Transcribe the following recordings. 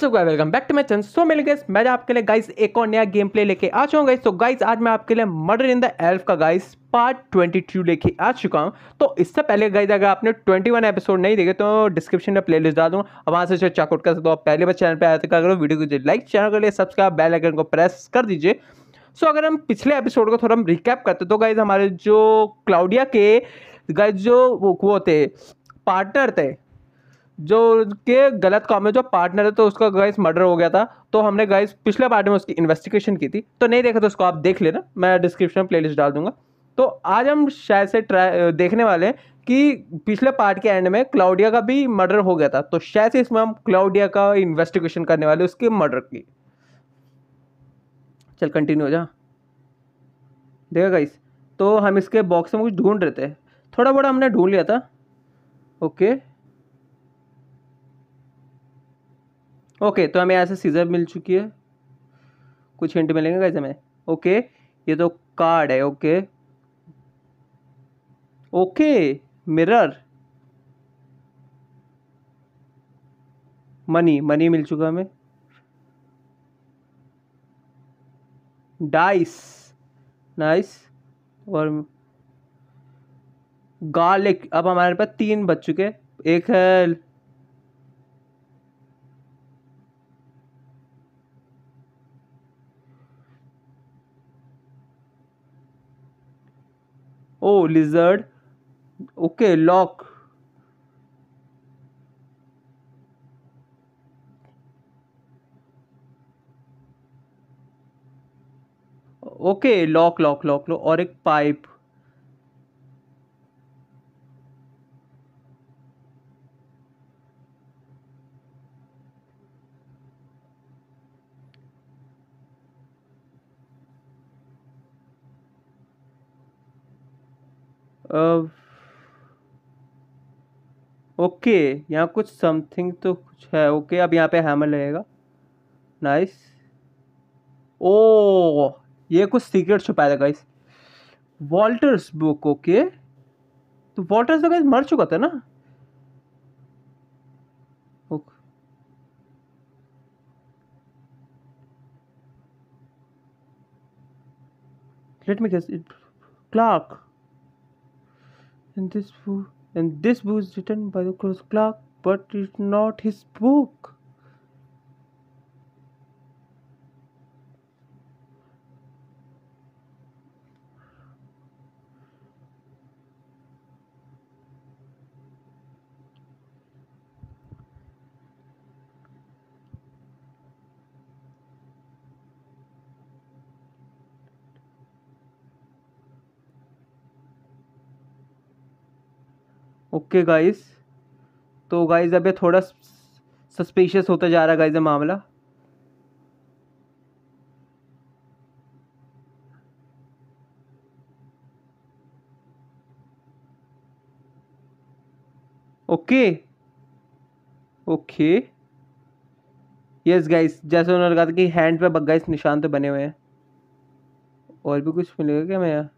So guys welcome back to my channel so मिल guys मैं आपके लिए गाइस एक और नया गेम प्ले लेके आ चुका हूं गाइस तो गाइस आज मैं आपके लिए मर्डर इन द एल्फ का गाइस पार्ट 22 लेके आ चुका हूं तो इससे पहले गाइस अगर आपने 21 एपिसोड नहीं देखे तो डिस्क्रिप्शन में प्लेलिस्ट डाल दूंगा वहां वहाँ से चेकआउट कर सकते हो आप पहले बार चैनल पर आए तो क्या करो वीडियो को लाइक चैनल के लिए सब्सक्राइब बेल आइकन को प्रेस कर दीजिए सो अगर हम पिछले एपिसोड को थोड़ा हम रिकैप करते तो गाइज हमारे जो क्लाउडिया के गाइज जो वो थे पार्टनर थे जो के गलत काम में जो पार्टनर है तो उसका गाइस मर्डर हो गया था तो हमने गाइस पिछले पार्ट में उसकी इन्वेस्टिगेशन की थी तो नहीं देखा तो उसको आप देख लेना मैं डिस्क्रिप्शन में प्लेलिस्ट डाल दूंगा तो आज हम शायद से ट्राई देखने वाले हैं कि पिछले पार्ट के एंड में क्लाउडिया का भी मर्डर हो गया था तो शायद से इसमें हम क्लाउडिया का इन्वेस्टिगेशन करने वाले उसके मर्डर की चल कंटिन्यू हो जा देखा गाइस तो हम इसके बॉक्स में कुछ ढूंढ रहे थे थोड़ा बड़ा हमने ढूंढ लिया था ओके okay. ओके तो हमें यहाँ से सीजर मिल चुकी है कुछ हिंट मिलेंगे कैसे हमें ओके ये तो कार्ड है okay okay mirror money money मिल चुका हमें डाइस नाइस और गार्लिक अब हमारे पास तीन बच चुके एक है oh lizard okay lock okay lock lock lock लो और एक पाइप ओके यहाँ कुछ समथिंग तो कुछ है ओके अब यहाँ पे हैमर लगेगा नाइस ओ oh, ये कुछ सीक्रेट छुपाया था गाइस वॉल्टर्स बुक ओके तो वॉल्टर्स तो गाइस मर चुका था ना let me guess it Clark and this book and this book is written by the clock, but it's not his book. Okay guys तो गाइस अब ये थोड़ा सस्पिशियस होता जा रहा है गाइस ये मामला ओके ओके यस गाइस जैसे उन्होंने कहा था कि हैंड पे गाइस निशान तो बने हुए हैं और भी कुछ मिलेगा क्या मैं यहाँ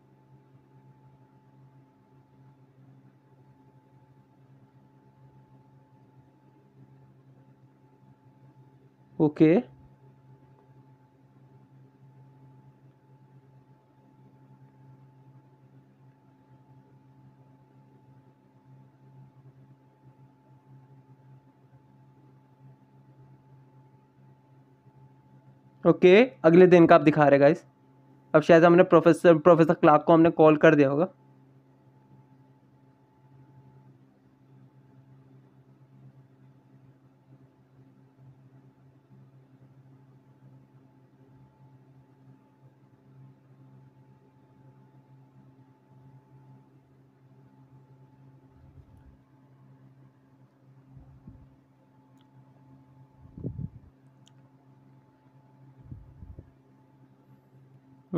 ओके ओके अगले दिन का आप दिखा रहे गाइस अब शायद हमने प्रोफेसर प्रोफेसर क्लार्क को हमने कॉल कर दिया होगा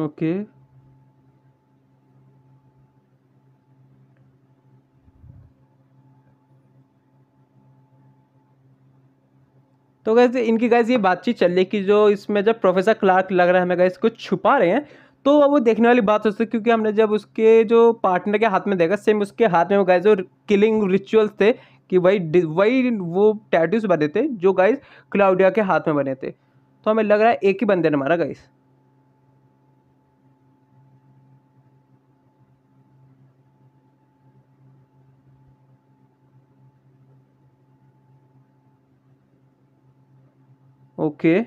ओके तो गैस इनकी गैस ये बातचीत चल रही कि जो इसमें जब प्रोफेसर क्लार्क लग रहा है हमें गैस कुछ छुपा रहे हैं तो वो देखने वाली बात हो सकती है क्योंकि हमने जब उसके जो पार्टनर के हाथ में देखा सेम उसके हाथ में वो गैस जो किलिंग रिचुअल्स थे कि वही वही वो टैटूज बने थे जो गाइस क्लाउडिया के हाथ में बने थे तो हमें लग रहा है एक ही बंदे ने मारा गाइस ओके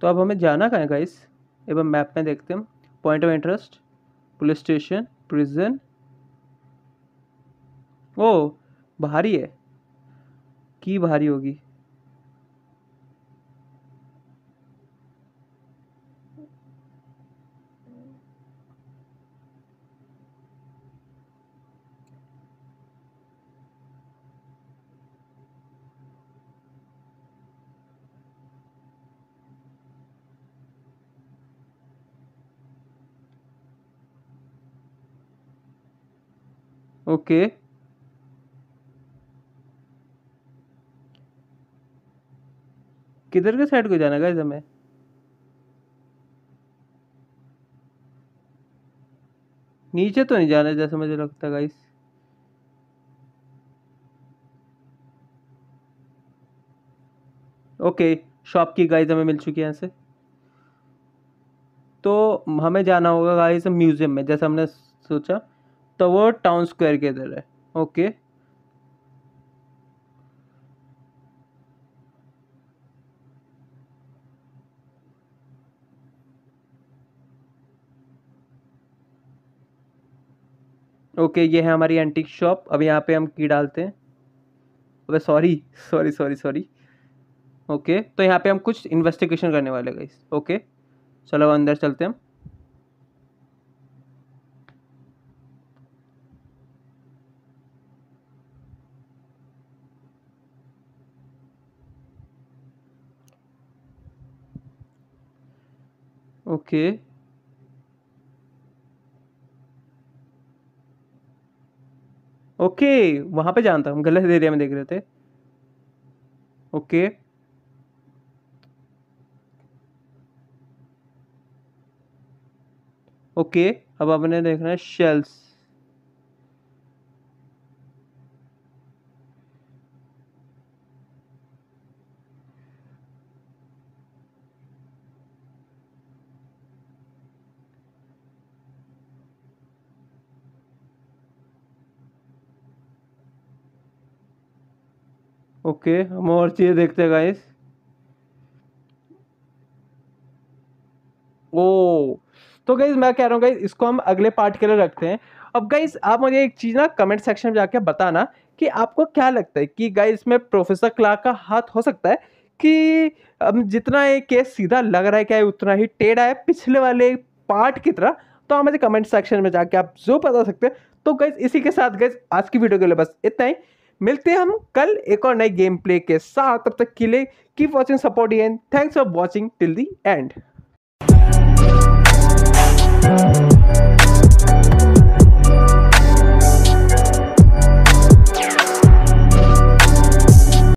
तो अब हमें जाना कहाँ गाइस गाइस एवं मैप में देखते हैं point of interest police station prison oh भारी है की भारी होगी ओके किधर के साइड को जाना गाइस हमें नीचे तो नहीं जाना जैसा मुझे लगता गाइस ओके शॉप की गाइस हमें मिल चुकी है यहाँ से तो हमें जाना होगा गाइस म्यूज़ियम में जैसा हमने सोचा तो वो टाउन स्क्वायर के इधर है ओके ओके ये है हमारी एंटीक शॉप अब यहाँ पे हम की डालते हैं अबे sorry sorry sorry sorry okay तो यहाँ पे हम कुछ इन्वेस्टिगेशन करने वाले गए ओके चलो अंदर चलते हैं हम ओके ओके वहां पे जानता हूँ गलत एरिया में देख रहे थे ओके ओके अब आपने देखना है शेल्स ओके हम और चीज देखते हैं गाइस ओ oh, तो गाइज मैं कह रहा हूँ गाइज इसको हम अगले पार्ट के लिए रखते हैं अब गाइज आप मुझे एक चीज़ ना कमेंट सेक्शन में जाके बताना कि आपको क्या लगता है कि गाइज इसमें प्रोफेसर क्लार्क का हाथ हो सकता है कि अब जितना ये केस सीधा लग रहा है क्या है उतना ही टेढ़ा है पिछले वाले पार्ट की तरह तो आप मुझे कमेंट सेक्शन में जाके आप जो बता सकते हैं तो गाइज इसी के साथ गाइज आज की वीडियो के लिए बस इतना ही मिलते हैं हम कल एक और नए गेम प्ले के साथ तब तक के लिए keep watching support and thanks for watching till the and